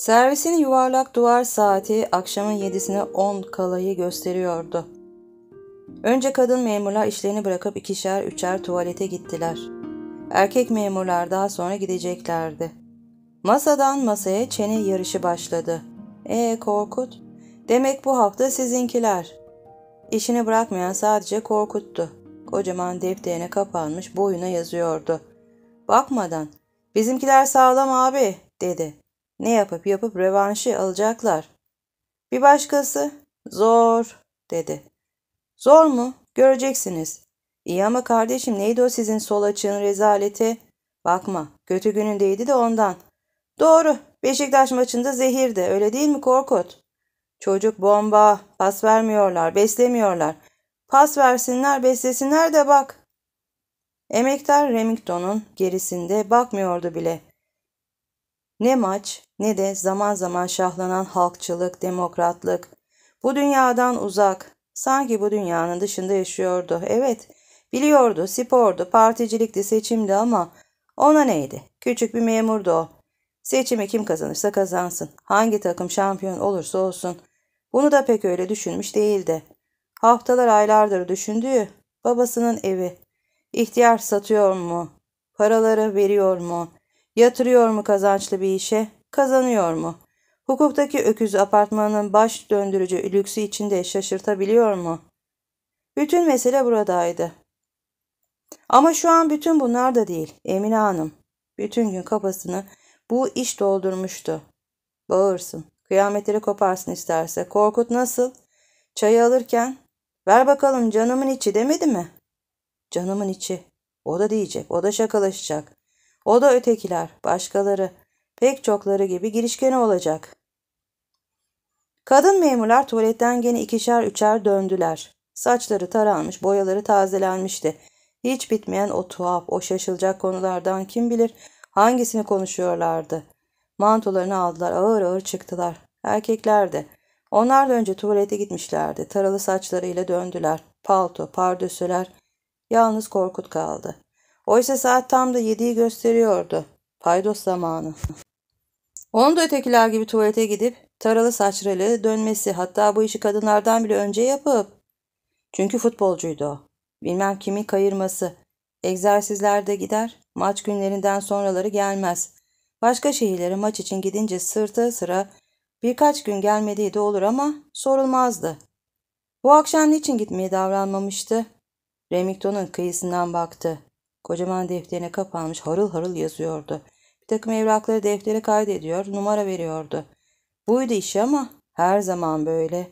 Servisin yuvarlak duvar saati akşamın yedisine on kalayı gösteriyordu. Önce kadın memurlar işlerini bırakıp ikişer üçer tuvalete gittiler. Erkek memurlar daha sonra gideceklerdi. Masadan masaya çene yarışı başladı. Ee Korkut, demek bu hafta sizinkiler. İşini bırakmayan sadece Korkut'tu. Kocaman defterine kapanmış boyuna yazıyordu. Bakmadan, bizimkiler sağlam abi dedi. Ne yapıp yapıp revanşı alacaklar. Bir başkası zor dedi. Zor mu? Göreceksiniz. İyi ama kardeşim neydi o sizin sol açığın rezaleti? Bakma kötü günündeydi de ondan. Doğru Beşiktaş maçında zehirdi öyle değil mi Korkut? Çocuk bomba pas vermiyorlar beslemiyorlar. Pas versinler beslesinler de bak. Emektar Remington'un gerisinde bakmıyordu bile. Ne maç ne de zaman zaman şahlanan halkçılık, demokratlık. Bu dünyadan uzak, sanki bu dünyanın dışında yaşıyordu. Evet, biliyordu, spordu, particilikti, seçimdi ama ona neydi? Küçük bir memurdu o. Seçimi kim kazanırsa kazansın, hangi takım şampiyon olursa olsun. Bunu da pek öyle düşünmüş değildi. Haftalar aylardır düşündüğü babasının evi. İhtiyar satıyor mu? Paraları veriyor mu? Yatırıyor mu kazançlı bir işe? Kazanıyor mu? Hukuktaki öküz apartmanın baş döndürücü lüksü içinde şaşırtabiliyor mu? Bütün mesele buradaydı. Ama şu an bütün bunlar da değil Emine Hanım. Bütün gün kafasını bu iş doldurmuştu. Bağırsın, kıyametleri koparsın isterse. Korkut nasıl? Çayı alırken, ver bakalım canımın içi demedi mi? Canımın içi. O da diyecek, o da şakalaşacak. O da ötekiler, başkaları, pek çokları gibi girişkeni olacak. Kadın memurlar tuvaletten gene ikişer üçer döndüler. Saçları taranmış, boyaları tazelenmişti. Hiç bitmeyen o tuhaf, o şaşılacak konulardan kim bilir hangisini konuşuyorlardı. Mantolarını aldılar, ağır ağır çıktılar. Erkekler de. Onlar da önce tuvalete gitmişlerdi. Taralı saçlarıyla döndüler. Palto, pardösüler. Yalnız Korkut kaldı. Oysa saat tam da 7'yi gösteriyordu. Paydos zamanı. Onun da ötekiler gibi tuvalete gidip taralı saçralı dönmesi hatta bu işi kadınlardan bile önce yapıp. Çünkü futbolcuydu o. Bilmem kimi kayırması. Egzersizlerde gider, maç günlerinden sonraları gelmez. Başka şehirlere maç için gidince sırtı sıra birkaç gün gelmediği de olur ama sorulmazdı. Bu akşam niçin gitmeye davranmamıştı? Remington'un kıyısından baktı. Kocaman defterine kapanmış harıl harıl yazıyordu. Bir takım evrakları deftere kaydediyor, numara veriyordu. Buydu işi ama her zaman böyle.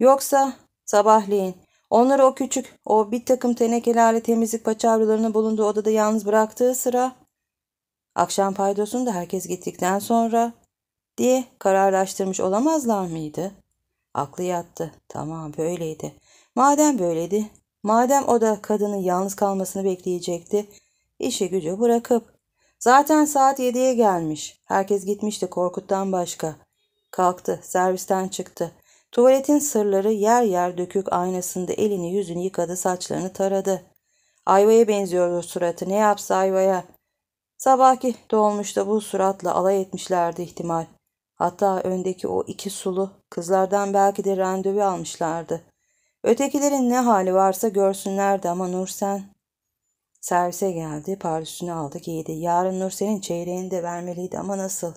Yoksa sabahleyin onları o küçük, o bir takım tenekelerle temizlik paçavralarının bulunduğu odada yalnız bıraktığı sıra akşam paydosunu da herkes gittikten sonra diye kararlaştırmış olamazlar mıydı? Aklı yattı. Tamam böyleydi. Madem böyleydi Madem o da kadının yalnız kalmasını bekleyecekti, işi gücü bırakıp. Zaten saat yediye gelmiş. Herkes gitmişti Korkut'tan başka. Kalktı, servisten çıktı. Tuvaletin sırları yer yer dökük aynasında elini yüzünü yıkadı, saçlarını taradı. Ayvaya benziyordu suratı, ne yapsa ayvaya. Sabahki dolmuşta bu suratla alay etmişlerdi ihtimal. Hatta öndeki o iki sulu kızlardan belki de randevu almışlardı. Ötekilerin ne hali varsa görsünlerdi ama Nursen servise geldi, parüsünü aldı giydi. Yarın Nursen'in çeyreğini de vermeliydi ama nasıl?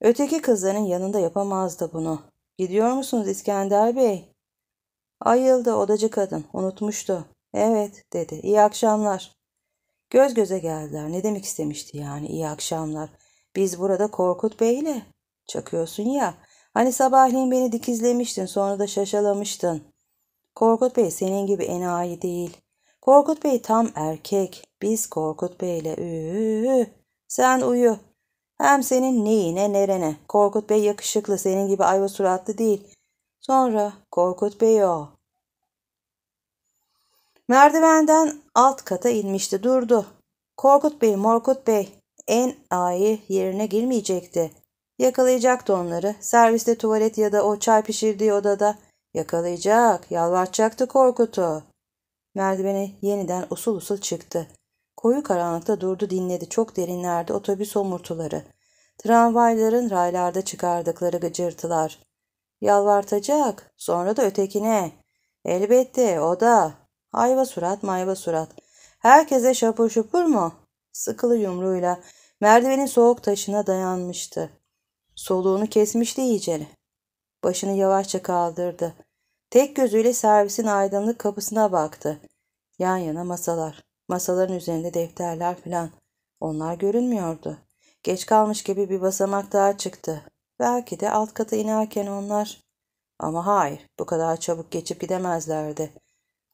Öteki kızların yanında yapamazdı bunu. Gidiyor musunuz İskender Bey? Ayıldı odacı kadın. Unutmuştu. Evet dedi. İyi akşamlar. Göz göze geldiler. Ne demek istemişti yani İyi akşamlar. Biz burada Korkut Bey'le. Çakıyorsun ya. Hani sabahleyin beni dikizlemiştin sonra da şaşalamıştın. Korkut Bey senin gibi enayi değil. Korkut Bey tam erkek. Biz Korkut Bey'le üü. Sen uyu. Hem senin neyine nerene. Korkut Bey yakışıklı senin gibi ayva suratlı değil. Sonra Korkut Bey o. Merdivenden alt kata inmişti durdu. Korkut Bey, Morkut Bey en ayı yerine girmeyecekti. Yakalayacaktı onları. Serviste tuvalet ya da o çay pişirdiği odada Yakalayacak, yalvaracaktı Korkut'u. Merdivene yeniden usul usul çıktı. Koyu karanlıkta durdu dinledi. Çok derinlerde otobüs omurtuları. Tramvayların raylarda çıkardıkları gıcırtılar. Yalvartacak. Sonra da ötekine. Elbette o da. Ayva surat mayva surat. Herkese şapur şupur mu? Sıkılı yumruğuyla merdivenin soğuk taşına dayanmıştı. Soluğunu kesmişti iyicene. Başını yavaşça kaldırdı. Tek gözüyle servisin aydınlık kapısına baktı. Yan yana masalar. Masaların üzerinde defterler filan. Onlar görünmüyordu. Geç kalmış gibi bir basamak daha çıktı. Belki de alt kata inerken onlar... Ama hayır, bu kadar çabuk geçip gidemezlerdi.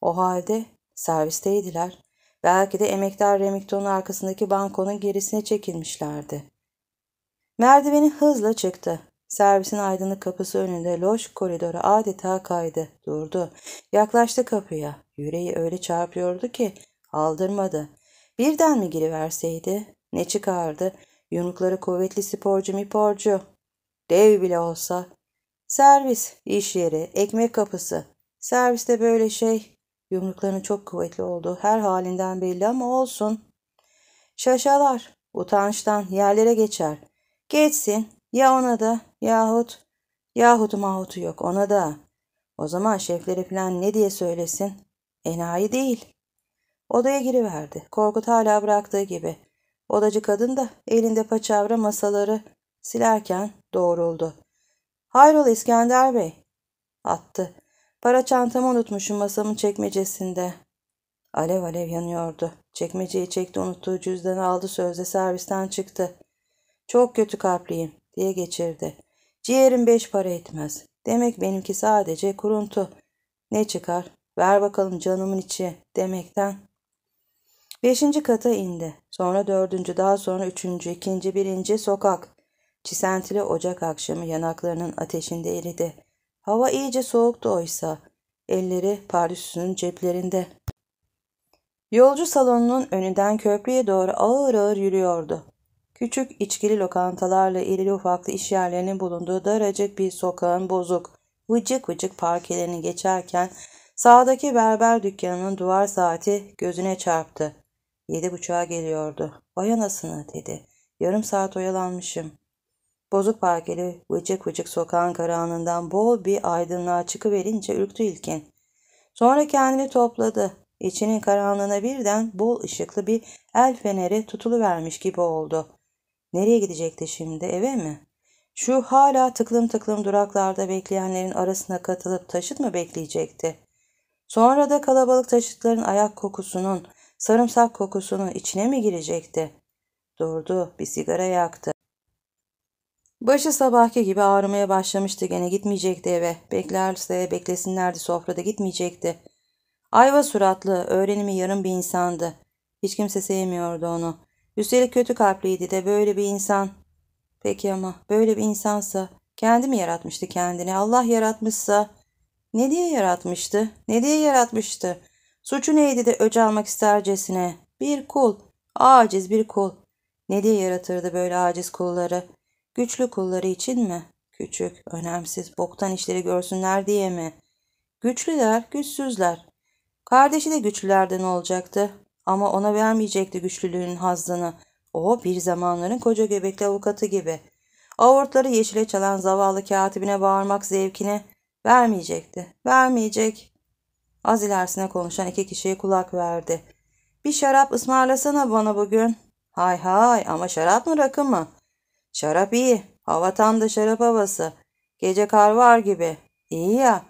O halde servisteydiler. Belki de emektar Remington'un arkasındaki bankonun gerisine çekilmişlerdi. Merdiveni hızla çıktı. Servisin aydınlık kapısı önünde loş koridora adeta kaydı, durdu. Yaklaştı kapıya. Yüreği öyle çarpıyordu ki aldırmadı. Birden mi giriverseydi? Ne çıkardı? Yumrukları kuvvetli sporcu miporcu. Dev bile olsa. Servis, iş yeri, ekmek kapısı. Serviste böyle şey. Yumruklarının çok kuvvetli olduğu her halinden belli ama olsun. Şaşalar. Utançtan yerlere geçer. Geçsin. Ya ona da yahut yahut mahutu yok ona da. O zaman şefleri falan ne diye söylesin? Enayi değil. Odaya giriverdi. Korkut hala bıraktığı gibi. Odacı kadın da elinde paçavra masaları silerken doğruldu. Hayrol İskender Bey? Attı. Para çantamı unutmuşum masamın çekmecesinde. Alev alev yanıyordu. Çekmeceyi çekti unuttuğu cüzdanı aldı sözde servisten çıktı. Çok kötü kalpliyim diye geçirdi. Ciğerim beş para etmez. Demek benimki sadece kuruntu. Ne çıkar? Ver bakalım canımın içi demekten. Beşinci kata indi. Sonra dördüncü, daha sonra üçüncü, ikinci, birinci sokak. Çisentili ocak akşamı yanaklarının ateşinde eridi. Hava iyice soğuktu oysa. Elleri pardüsünün ceplerinde. Yolcu salonunun önünden köprüye doğru ağır ağır yürüyordu. Küçük içkili lokantalarla irili ufaklı iş yerlerinin bulunduğu daracık bir sokağın bozuk, vıcık vıcık parkelerini geçerken sağdaki berber dükkanının duvar saati gözüne çarptı. Yedi buçuğa geliyordu. Vay anasını dedi. Yarım saat oyalanmışım. Bozuk parkeli vıcık vıcık sokağın karanlığından bol bir aydınlığa çıkıverince ürktü ilkin. Sonra kendini topladı. İçinin karanlığına birden bol ışıklı bir el feneri tutuluvermiş gibi oldu. Nereye gidecekti şimdi eve mi? Şu hala tıklım tıklım duraklarda bekleyenlerin arasına katılıp taşıt mı bekleyecekti? Sonra da kalabalık taşıtların ayak kokusunun, sarımsak kokusunun içine mi girecekti? Durdu, bir sigara yaktı. Başı sabahki gibi ağrımaya başlamıştı gene gitmeyecekti eve. Beklerse beklesinlerdi sofrada gitmeyecekti. Ayva suratlı, öğrenimi yarım bir insandı. Hiç kimse sevmiyordu onu. Üstelik kötü kalpliydi de böyle bir insan. Peki ama böyle bir insansa kendi mi yaratmıştı kendini? Allah yaratmışsa ne diye yaratmıştı? Ne diye yaratmıştı? Suçu neydi de öc almak istercesine? Bir kul, aciz bir kul. Ne diye yaratırdı böyle aciz kulları? Güçlü kulları için mi? Küçük, önemsiz, boktan işleri görsünler diye mi? Güçlüler, güçsüzler. Kardeşi de güçlülerden olacaktı. Ama ona vermeyecekti güçlülüğün hazdını. O bir zamanların koca göbekli avukatı gibi. Avurtları yeşile çalan zavallı katibine bağırmak zevkine vermeyecekti. Vermeyecek. Az ilerisine konuşan iki kişiye kulak verdi. Bir şarap ısmarlasana bana bugün. Hay hay ama şarap mı rakı mı? Şarap iyi. Hava tam da şarap havası. Gece kar var gibi. İyi ya.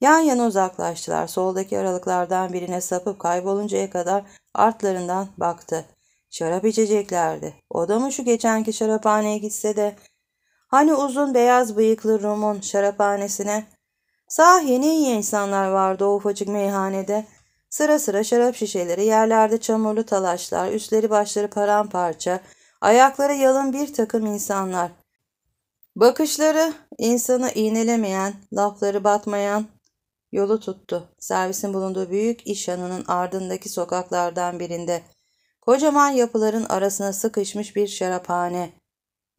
Yan yana uzaklaştılar. Soldaki aralıklardan birine sapıp kayboluncaya kadar artlarından baktı. Şarap içeceklerdi. O da mı şu geçenki şaraphaneye gitse de? Hani uzun beyaz bıyıklı Rum'un şaraphanesine? Sahi ne iyi insanlar vardı o ufacık meyhanede. Sıra sıra şarap şişeleri, yerlerde çamurlu talaşlar, üstleri başları paramparça, ayakları yalın bir takım insanlar. Bakışları insana iğnelemeyen, lafları batmayan, Yolu tuttu. Servisin bulunduğu büyük iş yanının ardındaki sokaklardan birinde. Kocaman yapıların arasına sıkışmış bir şaraphane.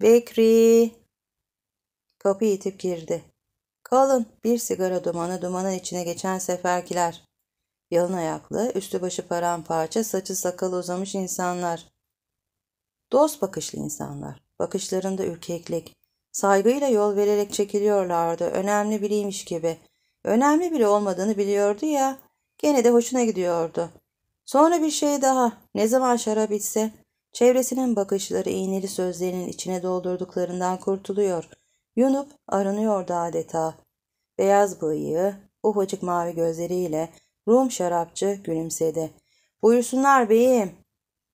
Bekri! kapı itip girdi. Kalın bir sigara dumanı dumanın içine geçen seferkiler. Yalın ayaklı, üstü başı paramparça, saçı sakalı uzamış insanlar. Dost bakışlı insanlar. Bakışlarında ürkeklik. Saygıyla yol vererek çekiliyorlardı. Önemli biriymiş gibi. Önemli bile olmadığını biliyordu ya. Gene de hoşuna gidiyordu. Sonra bir şey daha. Ne zaman şarap içse çevresinin bakışları iğneli sözlerinin içine doldurduklarından kurtuluyor. Yunup aranıyordu adeta. Beyaz bıyığı, ufacık mavi gözleriyle Rum şarapçı gülümsedi. Buyursunlar beyim.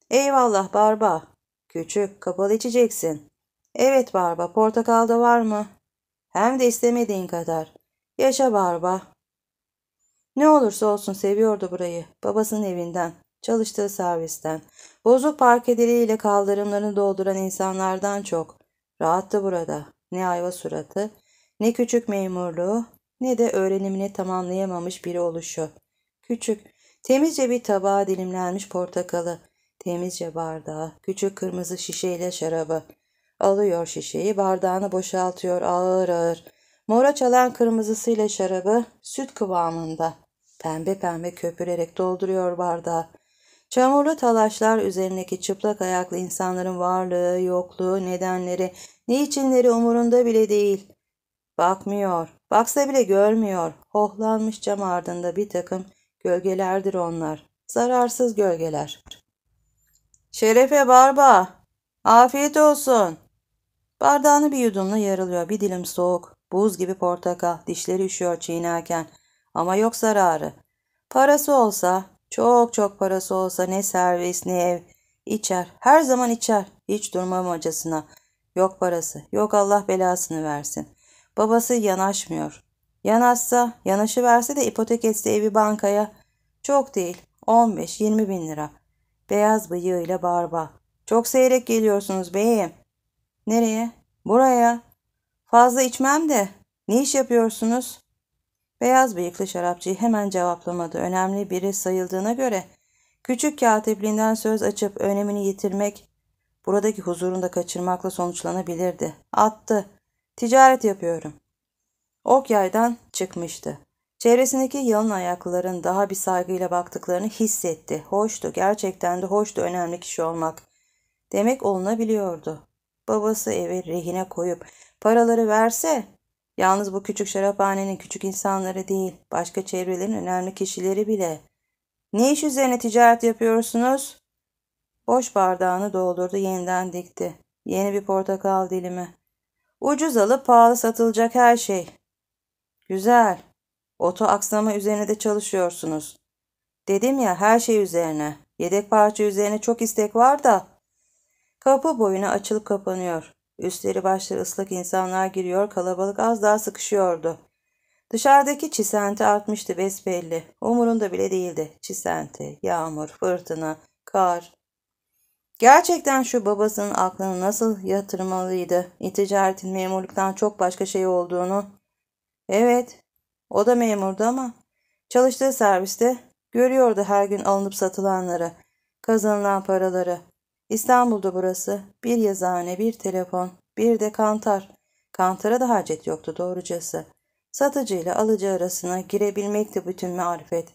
Eyvallah barba. Küçük kapalı içeceksin. Evet barba portakal da var mı? Hem de istemediğin kadar. Yaşa barba. Ne olursa olsun seviyordu burayı. Babasının evinden, çalıştığı servisten, bozuk parkeleriyle kaldırımlarını dolduran insanlardan çok. Rahattı burada. Ne ayva suratı, ne küçük memurluğu, ne de öğrenimini tamamlayamamış biri oluşu. Küçük, temizce bir tabağa dilimlenmiş portakalı, temizce bardağı, küçük kırmızı şişeyle şarabı. Alıyor şişeyi, bardağını boşaltıyor ağır ağır. Mora çalan kırmızısıyla şarabı süt kıvamında pembe pembe köpürerek dolduruyor bardağı. Çamurlu talaşlar üzerindeki çıplak ayaklı insanların varlığı, yokluğu, nedenleri, ne içinleri umurunda bile değil. Bakmıyor, baksa bile görmüyor. Hohlanmış cam ardında bir takım gölgelerdir onlar. Zararsız gölgeler. Şerefe barba, afiyet olsun. Bardağını bir yudumla yarılıyor, bir dilim soğuk. Buz gibi portakal, dişleri üşüyor çiğnerken. Ama yok zararı. Parası olsa, çok çok parası olsa ne servis ne ev. İçer, her zaman içer. Hiç durmam acısına Yok parası, yok Allah belasını versin. Babası yanaşmıyor. Yanaşsa, yanaşı verse de ipotek etse evi bankaya. Çok değil, 15-20 bin lira. Beyaz bıyığıyla barba. Çok seyrek geliyorsunuz beyim. Nereye? Buraya. Fazla içmem de. Ne iş yapıyorsunuz? Beyaz bıyıklı şarapçı hemen cevaplamadı. Önemli biri sayıldığına göre küçük katipliğinden söz açıp önemini yitirmek buradaki huzurunu da kaçırmakla sonuçlanabilirdi. Attı. Ticaret yapıyorum. Ok yaydan çıkmıştı. Çevresindeki yalın ayaklıların daha bir saygıyla baktıklarını hissetti. Hoştu, gerçekten de hoştu önemli kişi olmak. Demek olunabiliyordu. Babası evi rehine koyup Paraları verse yalnız bu küçük şaraphanenin küçük insanları değil başka çevrelerin önemli kişileri bile. Ne iş üzerine ticaret yapıyorsunuz? Boş bardağını doldurdu yeniden dikti. Yeni bir portakal dilimi. Ucuz alıp pahalı satılacak her şey. Güzel. Oto aksama üzerine de çalışıyorsunuz. Dedim ya her şey üzerine. Yedek parça üzerine çok istek var da. Kapı boyuna açılıp kapanıyor. Üstleri başları ıslak insanlar giriyor, kalabalık az daha sıkışıyordu. Dışarıdaki çisenti artmıştı besbelli. Umurunda bile değildi. Çisenti, yağmur, fırtına, kar. Gerçekten şu babasının aklını nasıl yatırmalıydı? Ticaretin memurluktan çok başka şey olduğunu. Evet, o da memurdu ama çalıştığı serviste görüyordu her gün alınıp satılanları, kazanılan paraları. İstanbul'da burası. Bir yazıhane, bir telefon, bir de kantar. Kantara da hacet yoktu doğrucası. Satıcı ile alıcı arasına girebilmekti bütün marifet.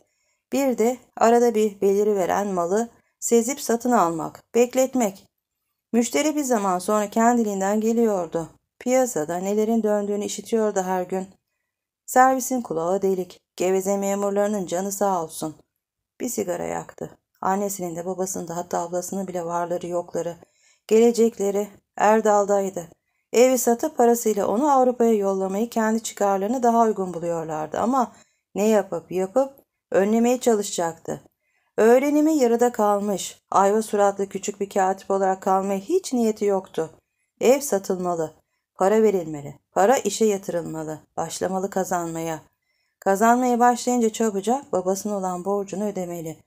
Bir de arada bir beliri veren malı sezip satın almak, bekletmek. Müşteri bir zaman sonra kendiliğinden geliyordu. Piyasada nelerin döndüğünü işitiyordu her gün. Servisin kulağı delik, geveze memurlarının canı sağ olsun. Bir sigara yaktı. Annesinin de babasının da hatta ablasının bile varları yokları. Gelecekleri Erdal'daydı. Evi satıp parasıyla onu Avrupa'ya yollamayı kendi çıkarlarını daha uygun buluyorlardı ama ne yapıp yapıp önlemeye çalışacaktı. Öğrenimi yarıda kalmış, ayva suratlı küçük bir katip olarak kalmaya hiç niyeti yoktu. Ev satılmalı, para verilmeli, para işe yatırılmalı, başlamalı kazanmaya. Kazanmaya başlayınca çabucak babasının olan borcunu ödemeli.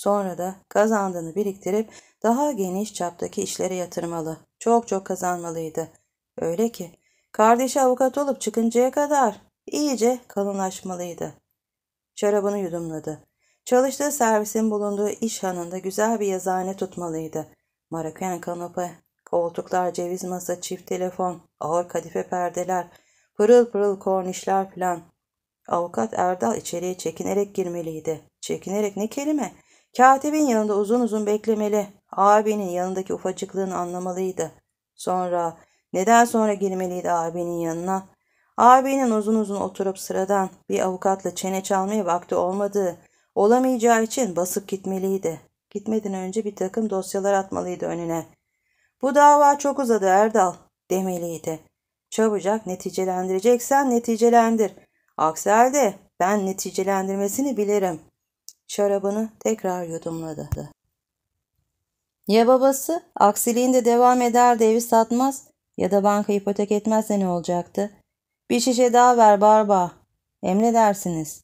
Sonra da kazandığını biriktirip daha geniş çaptaki işlere yatırmalı. Çok çok kazanmalıydı. Öyle ki kardeşi avukat olup çıkıncaya kadar iyice kalınlaşmalıydı. Şarabını yudumladı. Çalıştığı servisin bulunduğu iş hanında güzel bir yazıhane tutmalıydı. Maroken kanope, koltuklar, ceviz masa, çift telefon, ağır kadife perdeler, pırıl pırıl kornişler plan. Avukat Erdal içeriye çekinerek girmeliydi. Çekinerek ne kelime? Katibin yanında uzun uzun beklemeli. Abinin yanındaki ufacıklığını anlamalıydı. Sonra neden sonra girmeliydi abinin yanına? Abinin uzun uzun oturup sıradan bir avukatla çene çalmaya vakti olmadığı, olamayacağı için basıp gitmeliydi. Gitmeden önce bir takım dosyalar atmalıydı önüne. Bu dava çok uzadı Erdal demeliydi. Çabucak neticelendireceksen neticelendir. Aksi halde ben neticelendirmesini bilirim şarabını tekrar yudumladı. Ya babası aksiliğinde devam eder de evi satmaz ya da banka ipotek etmezse ne olacaktı? Bir şişe daha ver barba. Emredersiniz.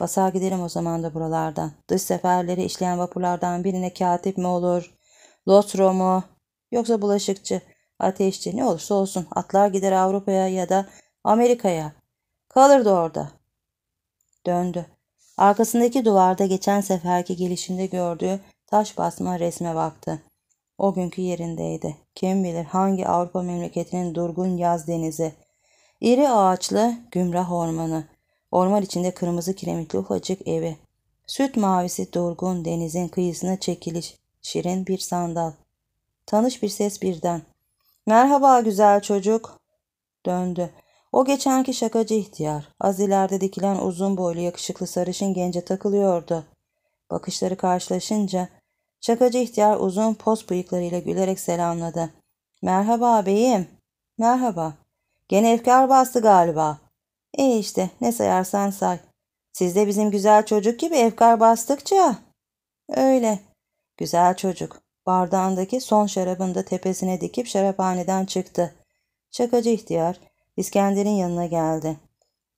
Basa gidelim o zaman da buralardan. Dış seferleri işleyen vapurlardan birine katip mi olur? Lotro mu? Yoksa bulaşıkçı, ateşçi ne olursa olsun atlar gider Avrupa'ya ya da Amerika'ya. Kalırdı orada. Döndü. Arkasındaki duvarda geçen seferki gelişinde gördüğü taş basma resme baktı. O günkü yerindeydi. Kim bilir hangi Avrupa memleketinin durgun yaz denizi. İri ağaçlı gümrah ormanı. Orman içinde kırmızı kiremitli ufacık evi. Süt mavisi durgun denizin kıyısına çekiliş. Şirin bir sandal. Tanış bir ses birden. Merhaba güzel çocuk. Döndü. O geçenki şakacı ihtiyar, az ileride dikilen uzun boylu yakışıklı sarışın gence takılıyordu. Bakışları karşılaşınca şakacı ihtiyar uzun poz bıyıklarıyla gülerek selamladı. Merhaba beyim. Merhaba. Gene efkar bastı galiba. E işte ne sayarsan say. Siz de bizim güzel çocuk gibi efkar bastıkça. Öyle. Güzel çocuk. Bardağındaki son şarabını da tepesine dikip şaraphaneden çıktı. Şakacı ihtiyar İskender'in yanına geldi.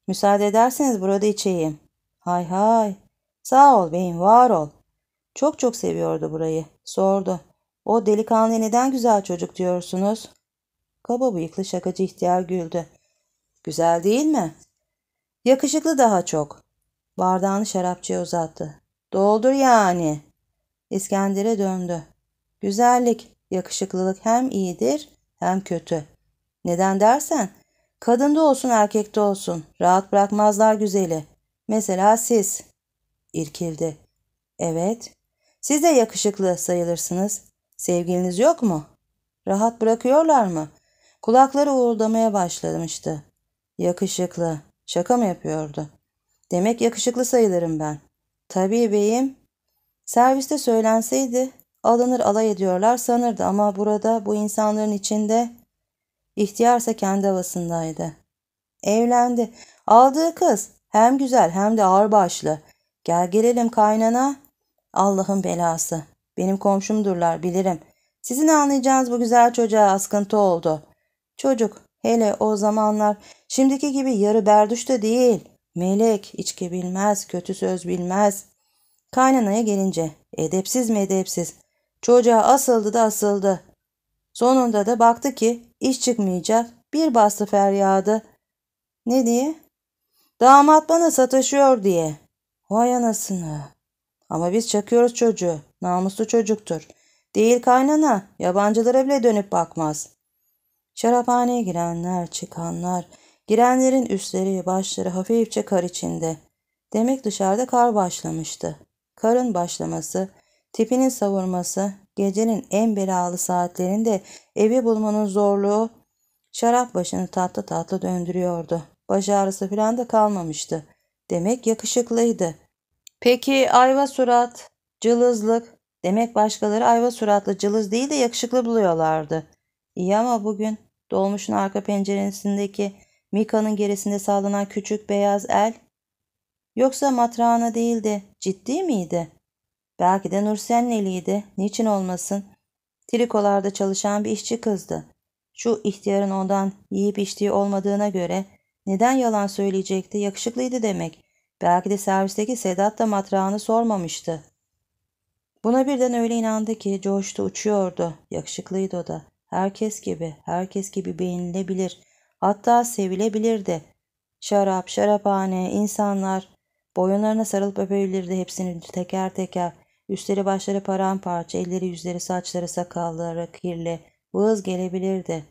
Müsaade ederseniz burada içeyim. Hay hay. Sağ ol beyim var ol. Çok çok seviyordu burayı. Sordu. O delikanlı neden güzel çocuk diyorsunuz? Kaba bıyıklı şakacı ihtiyar güldü. Güzel değil mi? Yakışıklı daha çok. Bardağını şarapçıya uzattı. Doldur yani. İskender'e döndü. Güzellik, yakışıklılık hem iyidir hem kötü. Neden dersen Kadında olsun erkekte olsun. Rahat bırakmazlar güzeli. Mesela siz. İrkildi. Evet. Siz de yakışıklı sayılırsınız. Sevgiliniz yok mu? Rahat bırakıyorlar mı? Kulakları uğurlamaya başlamıştı. Yakışıklı. Şaka mı yapıyordu? Demek yakışıklı sayılırım ben. Tabii beyim. Serviste söylenseydi alınır alay ediyorlar sanırdı ama burada bu insanların içinde İhtiyarsa kendi havasındaydı. Evlendi. Aldığı kız hem güzel hem de ağırbaşlı. Gel gelelim kaynana. Allah'ın belası. Benim komşumdurlar bilirim. Sizin anlayacağınız bu güzel çocuğa askıntı oldu. Çocuk hele o zamanlar şimdiki gibi yarı berduş da değil. Melek içki bilmez, kötü söz bilmez. Kaynanaya gelince edepsiz mi edepsiz. Çocuğa asıldı da asıldı. Sonunda da baktı ki iş çıkmayacak. Bir bastı feryadı. Ne diye? Damat bana sataşıyor diye. Vay anasını. Ama biz çakıyoruz çocuğu. Namuslu çocuktur. Değil kaynana. Yabancılara bile dönüp bakmaz. Şaraphaneye girenler, çıkanlar. Girenlerin üstleri, başları hafifçe kar içinde. Demek dışarıda kar başlamıştı. Karın başlaması, tipinin savurması, gecenin en belalı saatlerinde evi bulmanın zorluğu şarap başını tatlı tatlı döndürüyordu. Baş ağrısı falan da kalmamıştı. Demek yakışıklıydı. Peki ayva surat, cılızlık. Demek başkaları ayva suratlı cılız değil de yakışıklı buluyorlardı. İyi ama bugün dolmuşun arka penceresindeki Mika'nın gerisinde sallanan küçük beyaz el. Yoksa matrağına değildi. Ciddi miydi? Belki de Nursen'in eliydi. Niçin olmasın? Trikolarda çalışan bir işçi kızdı. Şu ihtiyarın ondan yiyip içtiği olmadığına göre neden yalan söyleyecekti? Yakışıklıydı demek. Belki de servisteki Sedat da matrağını sormamıştı. Buna birden öyle inandı ki coştu uçuyordu. Yakışıklıydı o da. Herkes gibi, herkes gibi beğenilebilir. Hatta sevilebilirdi. Şarap, şaraphane, insanlar boyunlarına sarılıp öpebilirdi hepsini teker teker. Üstleri başları paramparça, elleri yüzleri saçları sakalları kirli. Vız gelebilirdi.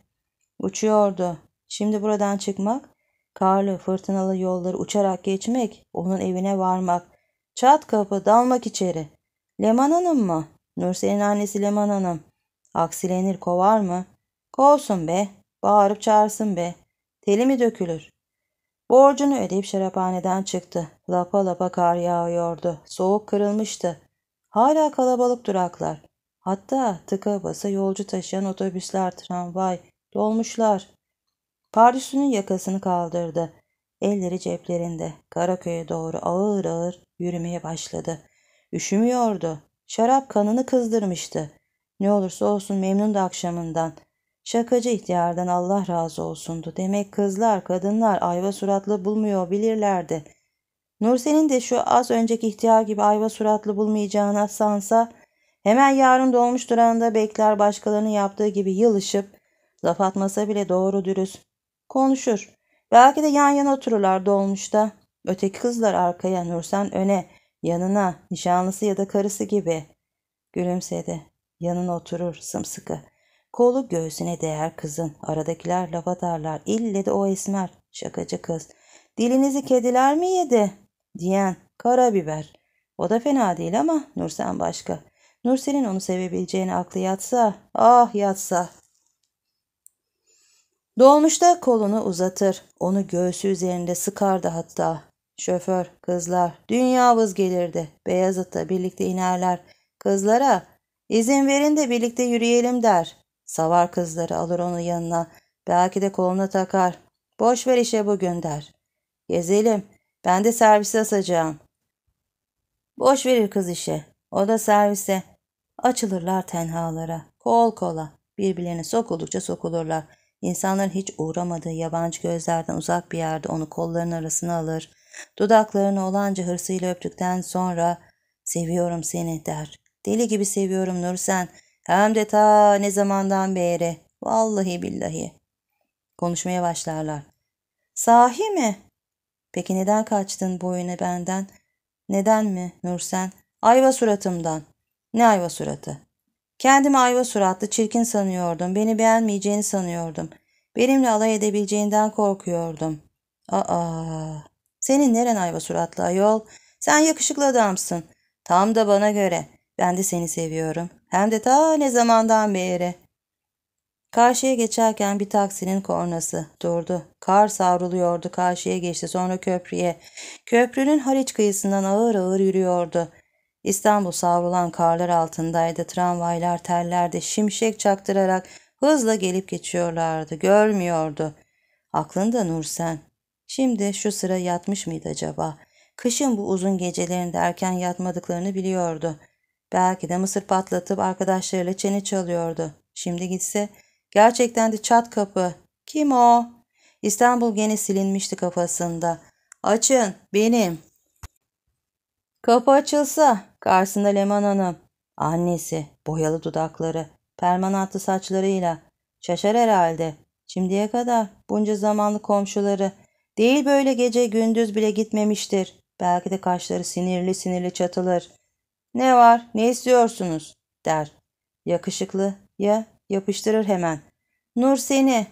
Uçuyordu. Şimdi buradan çıkmak, karlı fırtınalı yolları uçarak geçmek, onun evine varmak. Çat kapı dalmak içeri. Leman Hanım mı? Nursel'in annesi Leman Hanım. Aksilenir kovar mı? Kovsun be. Bağırıp çağırsın be. Teli mi dökülür? Borcunu ödeyip şaraphaneden çıktı. Lapa lapa kar yağıyordu. Soğuk kırılmıştı. Hala kalabalık duraklar. Hatta tıka basa yolcu taşıyan otobüsler, tramvay, dolmuşlar. Pardüsünün yakasını kaldırdı. Elleri ceplerinde. Karaköy'e doğru ağır ağır yürümeye başladı. Üşümüyordu. Şarap kanını kızdırmıştı. Ne olursa olsun memnundu akşamından. Şakacı ihtiyardan Allah razı olsundu. Demek kızlar, kadınlar ayva suratlı bulmuyor bilirlerdi.'' Nursen'in de şu az önceki ihtiyar gibi ayva suratlı bulmayacağına sansa hemen yarın dolmuş durağında bekler başkalarının yaptığı gibi yılışıp laf atmasa bile doğru dürüst konuşur. Belki de yan yana otururlar dolmuşta. Öteki kızlar arkaya, Nursen öne, yanına, nişanlısı ya da karısı gibi. Gülümsedi. Yanına oturur sımsıkı. Kolu göğsüne değer kızın. Aradakiler laf atarlar. İlle de o esmer. Şakacı kız. Dilinizi kediler mi yedi? Diyen, karabiber. O da fena değil ama Nursen başka. Nursen'in onu sevebileceğini aklı yatsa, ah yatsa. Dolmuşta kolunu uzatır. Onu göğsü üzerinde sıkardı hatta. Şoför, kızlar, dünya vız gelirdi. Beyazıt'la birlikte inerler. Kızlara, izin verin de birlikte yürüyelim der. Savar kızları alır onu yanına. Belki de koluna takar. Boş ver işe bugün der. Gezelim, ben de servise asacağım. Boş verir kız işe. O da servise. Açılırlar tenhalara. Kol kola. Birbirlerine sokuldukça sokulurlar. İnsanların hiç uğramadığı yabancı gözlerden uzak bir yerde onu kollarının arasına alır. Dudaklarını olanca hırsıyla öptükten sonra seviyorum seni der. Deli gibi seviyorum Nursen. Hem de ta ne zamandan beri. Vallahi billahi. Konuşmaya başlarlar. Sahi mi? Peki neden kaçtın boyuna benden? Neden mi Nursen? Ayva suratımdan. Ne ayva suratı? Kendimi ayva suratlı çirkin sanıyordum. Beni beğenmeyeceğini sanıyordum. Benimle alay edebileceğinden korkuyordum. Aa, senin neren ayva suratlı ayol? Sen yakışıklı adamsın. Tam da bana göre. Ben de seni seviyorum. Hem de ta ne zamandan beri. Karşıya geçerken bir taksinin kornası durdu. Kar savruluyordu karşıya geçti sonra köprüye. Köprünün Haliç kıyısından ağır ağır yürüyordu. İstanbul savrulan karlar altındaydı. Tramvaylar tellerde şimşek çaktırarak hızla gelip geçiyorlardı. Görmüyordu. Aklında Nursen. Şimdi şu sıra yatmış mıydı acaba? Kışın bu uzun gecelerinde erken yatmadıklarını biliyordu. Belki de mısır patlatıp arkadaşlarıyla çene çalıyordu. Şimdi gitse Gerçekten de çat kapı. Kim o? İstanbul gene silinmişti kafasında. Açın, benim. Kapı açılsa, karşısında Leman Hanım. Annesi, boyalı dudakları, permanatlı saçlarıyla. Şaşar herhalde. Şimdiye kadar bunca zamanlı komşuları. Değil böyle gece gündüz bile gitmemiştir. Belki de kaşları sinirli sinirli çatılır. Ne var, ne istiyorsunuz der. Yakışıklı ya Yapıştırır hemen. Nur seni.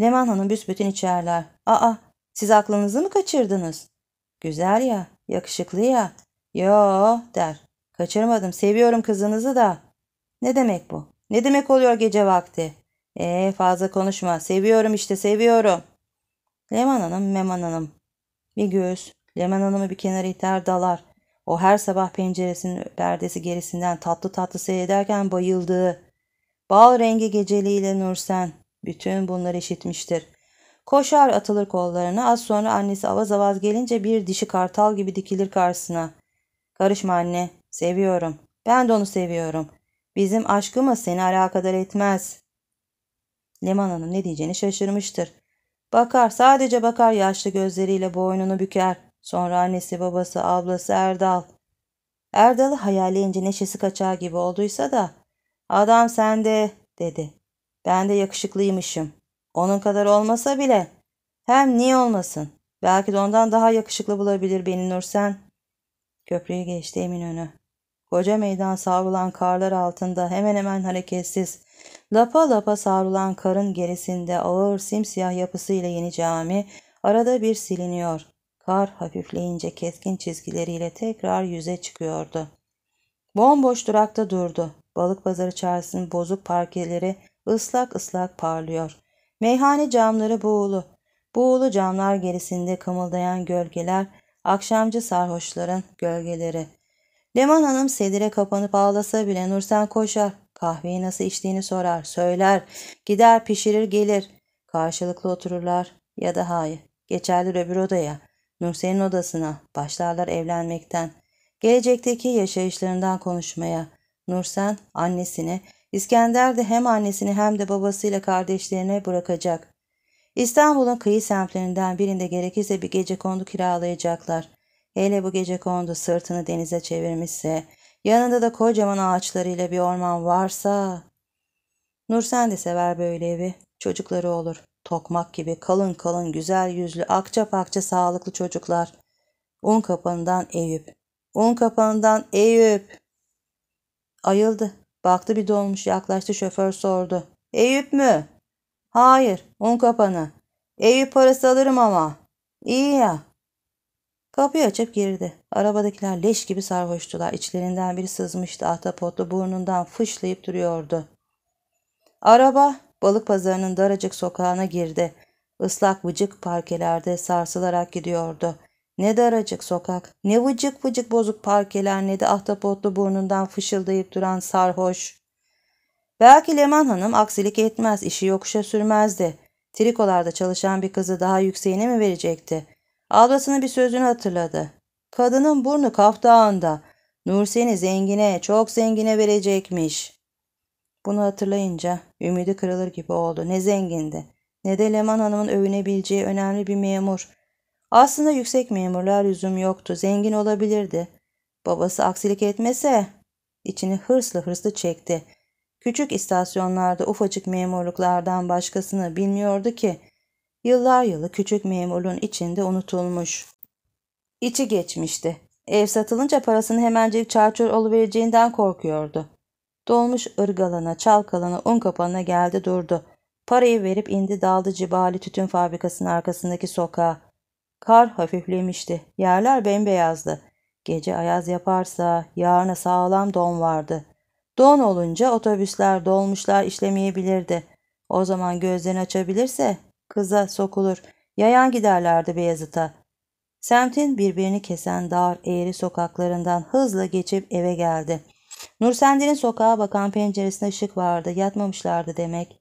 Leman Hanım büsbütün içerler. Aa siz aklınızı mı kaçırdınız? Güzel ya, yakışıklı ya. Yo der. Kaçırmadım seviyorum kızınızı da. Ne demek bu? Ne demek oluyor gece vakti? Ee fazla konuşma. Seviyorum işte seviyorum. Leman Hanım, Meman Hanım. Bir göz. Leman Hanım'ı bir kenara iter dalar. O her sabah penceresinin perdesi gerisinden tatlı tatlı seyrederken bayıldığı, Bal rengi geceliğiyle Nursen. Bütün bunları işitmiştir. Koşar atılır kollarına az sonra annesi avaz avaz gelince bir dişi kartal gibi dikilir karşısına. Karışma anne seviyorum. Ben de onu seviyorum. Bizim aşkımız seni alakadar etmez. Leman Hanım ne diyeceğini şaşırmıştır. Bakar sadece bakar yaşlı gözleriyle boynunu büker. Sonra annesi babası ablası Erdal. Erdal'ı hayalleyince neşesi kaçar gibi olduysa da Adam sende dedi. Ben de yakışıklıymışım. Onun kadar olmasa bile. Hem niye olmasın? Belki de ondan daha yakışıklı bulabilir beni Nursen. Köprüyü geçti Eminönü. Koca meydan savrulan karlar altında hemen hemen hareketsiz. Lapa lapa savrulan karın gerisinde ağır simsiyah yapısıyla yeni cami arada bir siliniyor. Kar hafifleyince keskin çizgileriyle tekrar yüze çıkıyordu. Bomboş durakta durdu balık pazarı çarşısının bozuk parkeleri ıslak ıslak parlıyor. Meyhane camları buğulu. Buğulu camlar gerisinde kımıldayan gölgeler, akşamcı sarhoşların gölgeleri. Leman Hanım sedire kapanıp ağlasa bile Nursen koşar. Kahveyi nasıl içtiğini sorar, söyler, gider pişirir gelir. Karşılıklı otururlar ya da hayır. Geçerler öbür odaya, Nursen'in odasına. Başlarlar evlenmekten. Gelecekteki yaşayışlarından konuşmaya. Nursen annesini, İskender de hem annesini hem de babasıyla kardeşlerine bırakacak. İstanbul'un kıyı semtlerinden birinde gerekirse bir gece kondu kiralayacaklar. Hele bu gece kondu sırtını denize çevirmişse, yanında da kocaman ağaçlarıyla bir orman varsa... Nursen de sever böyle evi. Çocukları olur. Tokmak gibi kalın kalın güzel yüzlü akça pakça sağlıklı çocuklar. Un kapanından Eyüp. Un kapanından Eyüp. Ayıldı. Baktı bir dolmuş yaklaştı şoför sordu. Eyüp mü? Hayır un kapanı. Eyüp parası alırım ama. İyi ya. Kapıyı açıp girdi. Arabadakiler leş gibi sarhoştular. İçlerinden biri sızmıştı ahtapotlu burnundan fışlayıp duruyordu. Araba balık pazarının daracık sokağına girdi. Islak vıcık parkelerde sarsılarak gidiyordu. Ne daracık sokak, ne vıcık vıcık bozuk parkeler ne de ahtapotlu burnundan fışıldayıp duran sarhoş. Belki Leman Hanım aksilik etmez, işi yokuşa sürmezdi. Trikolarda çalışan bir kızı daha yükseğine mi verecekti? Ablasının bir sözünü hatırladı. Kadının burnu kaftağında. Nursen'i zengine, çok zengine verecekmiş. Bunu hatırlayınca ümidi kırılır gibi oldu. Ne zengindi ne de Leman Hanım'ın övünebileceği önemli bir memur. Aslında yüksek memurlar yüzüm yoktu. Zengin olabilirdi. Babası aksilik etmese içini hırslı hırslı çekti. Küçük istasyonlarda ufacık memurluklardan başkasını bilmiyordu ki. Yıllar yılı küçük memurluğun içinde unutulmuş. İçi geçmişti. Ev satılınca parasını hemencik çarçur olabileceğinden korkuyordu. Dolmuş ırgalana, çalkalana, un kapanına geldi durdu. Parayı verip indi daldı cibali tütün fabrikasının arkasındaki sokağa. Kar hafiflemişti. Yerler bembeyazdı. Gece ayaz yaparsa yarına sağlam don vardı. Don olunca otobüsler dolmuşlar işlemeyebilirdi. O zaman gözlerini açabilirse kıza sokulur. Yayan giderlerdi Beyazıt'a. Semtin birbirini kesen dar eğri sokaklarından hızla geçip eve geldi. Nursendi'nin sokağa bakan penceresinde ışık vardı. Yatmamışlardı demek.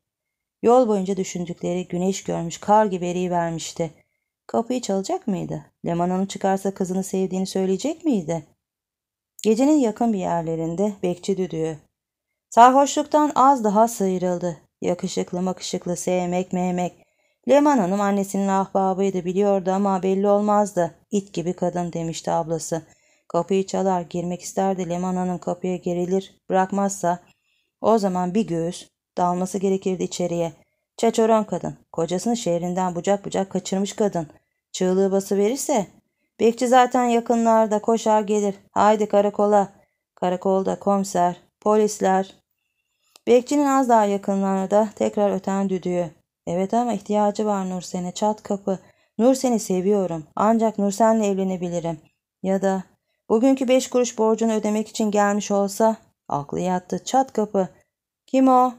Yol boyunca düşündükleri güneş görmüş kar gibi vermişti. Kapıyı çalacak mıydı? Leman Hanım çıkarsa kızını sevdiğini söyleyecek miydi? Gecenin yakın bir yerlerinde bekçi düdüğü. Sarhoşluktan az daha sıyrıldı. Yakışıklı makışıklı sevmek mehmek. Leman Hanım annesinin ahbabıydı biliyordu ama belli olmazdı. İt gibi kadın demişti ablası. Kapıyı çalar girmek isterdi Leman Hanım kapıya gerilir bırakmazsa o zaman bir göğüs dalması gerekirdi içeriye. Çaçoron kadın kocasını şehrinden bucak bucak kaçırmış kadın Çığlığı basıverirse bekçi zaten yakınlarda koşar gelir. Haydi karakola. Karakolda komiser, polisler. Bekçinin az daha yakınlarda tekrar öten düdüğü. Evet ama ihtiyacı var Nursen'e çat kapı. Nursen'i seviyorum ancak Nursen'le evlenebilirim. Ya da bugünkü beş kuruş borcunu ödemek için gelmiş olsa aklı yattı çat kapı. Kim o?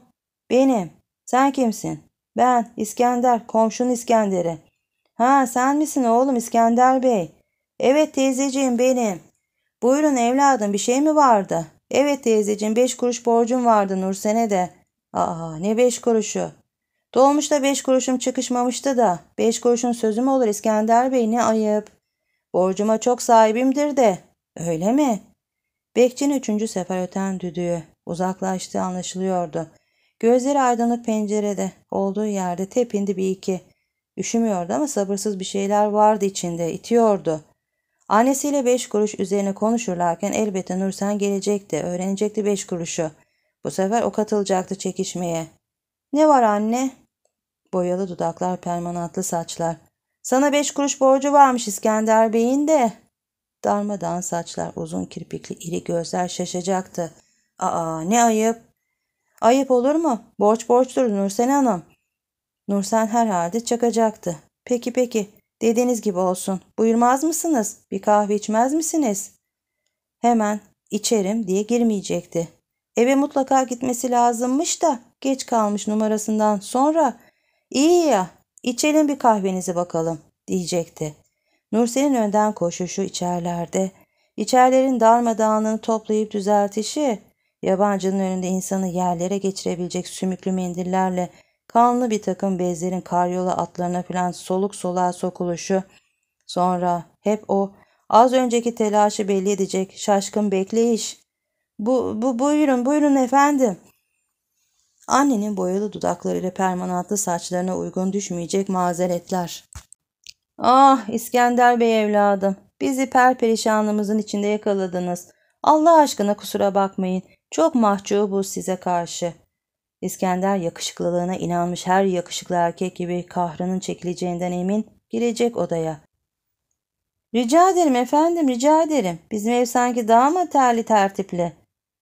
Benim. Sen kimsin? Ben İskender, komşun İskender'i. Ha sen misin oğlum İskender Bey? Evet teyzeciğim benim. Buyurun evladım bir şey mi vardı? Evet teyzeciğim beş kuruş borcum vardı Nursen'e de. Aa ne beş kuruşu? Dolmuşta beş kuruşum çıkışmamıştı da. Beş kuruşun sözü mü olur İskender Bey ne ayıp. Borcuma çok sahibimdir de. Öyle mi? Bekçin üçüncü sefer öten düdüğü uzaklaştığı anlaşılıyordu. Gözleri aydınlık pencerede olduğu yerde tepindi bir iki. Üşümüyordu ama sabırsız bir şeyler vardı içinde, itiyordu. Annesiyle beş kuruş üzerine konuşurlarken elbette Nursen gelecekti, öğrenecekti beş kuruşu. Bu sefer o katılacaktı çekişmeye. Ne var anne? Boyalı dudaklar, permanatlı saçlar. Sana beş kuruş borcu varmış İskender Bey'in de. Darmadan saçlar, uzun kirpikli iri gözler şaşacaktı. Aa ne ayıp. Ayıp olur mu? Borç borçtur Nursel Hanım. Nursen herhalde çakacaktı. Peki peki dediğiniz gibi olsun. Buyurmaz mısınız? Bir kahve içmez misiniz? Hemen içerim diye girmeyecekti. Eve mutlaka gitmesi lazımmış da geç kalmış numarasından sonra iyi ya içelim bir kahvenizi bakalım diyecekti. Nursen'in önden koşuşu içerlerde, içerlerin darmadağınlığını toplayıp düzeltişi, yabancının önünde insanı yerlere geçirebilecek sümüklü mendillerle Kanlı bir takım bezlerin karyola atlarına filan soluk soluğa sokuluşu. Sonra hep o az önceki telaşı belli edecek şaşkın bekleyiş. Bu, bu buyurun buyurun efendim. Annenin boyalı dudaklarıyla permanatlı saçlarına uygun düşmeyecek mazeretler. Ah İskender Bey evladım bizi perperişanlığımızın içinde yakaladınız. Allah aşkına kusura bakmayın. Çok mahcubuz size karşı. İskender yakışıklılığına inanmış her yakışıklı erkek gibi kahrının çekileceğinden emin girecek odaya. Rica ederim efendim rica ederim. Bizim ev sanki daha mı terli tertipli?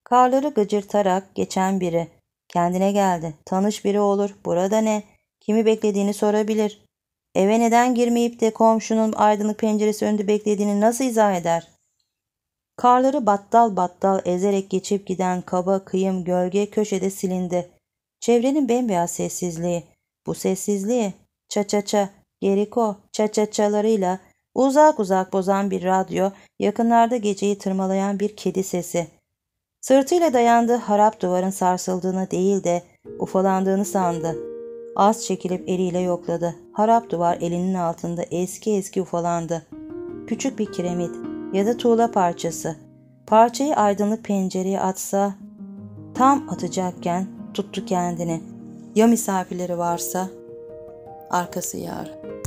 Karları gıcırtarak geçen biri. Kendine geldi. Tanış biri olur. Burada ne? Kimi beklediğini sorabilir. Eve neden girmeyip de komşunun aydınlık penceresi önünde beklediğini nasıl izah eder? Karları battal battal ezerek geçip giden kaba kıyım gölge köşede silindi. Çevrenin bembeyaz sessizliği. Bu sessizliği ça ça ça, geriko ça ça çalarıyla uzak uzak bozan bir radyo, yakınlarda geceyi tırmalayan bir kedi sesi. Sırtıyla dayandığı harap duvarın sarsıldığını değil de ufalandığını sandı. Az çekilip eliyle yokladı. Harap duvar elinin altında eski eski ufalandı. Küçük bir kiremit ya da tuğla parçası. Parçayı aydınlık pencereye atsa, tam atacakken tuttu kendini. Ya misafirleri varsa? Arkası yar.